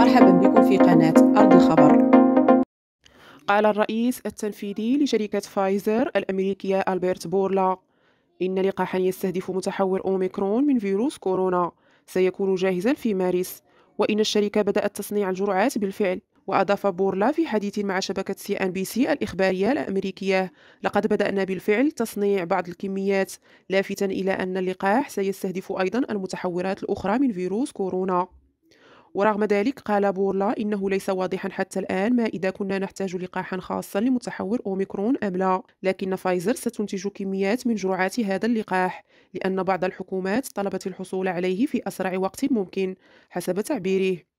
مرحبا بكم في قناة أرض الخبر قال الرئيس التنفيذي لشركة فايزر الأمريكية ألبرت بورلا إن لقاحا يستهدف متحور أوميكرون من فيروس كورونا سيكون جاهزا في مارس وإن الشركة بدأت تصنيع الجرعات بالفعل وأضاف بورلا في حديث مع شبكة سي أن بي سي الإخبارية الأمريكية لقد بدأنا بالفعل تصنيع بعض الكميات لافتا إلى أن اللقاح سيستهدف أيضا المتحورات الأخرى من فيروس كورونا ورغم ذلك قال بورلا إنه ليس واضحا حتى الآن ما إذا كنا نحتاج لقاحا خاصا لمتحور أوميكرون أم لا لكن فايزر ستنتج كميات من جرعات هذا اللقاح لأن بعض الحكومات طلبت الحصول عليه في أسرع وقت ممكن حسب تعبيره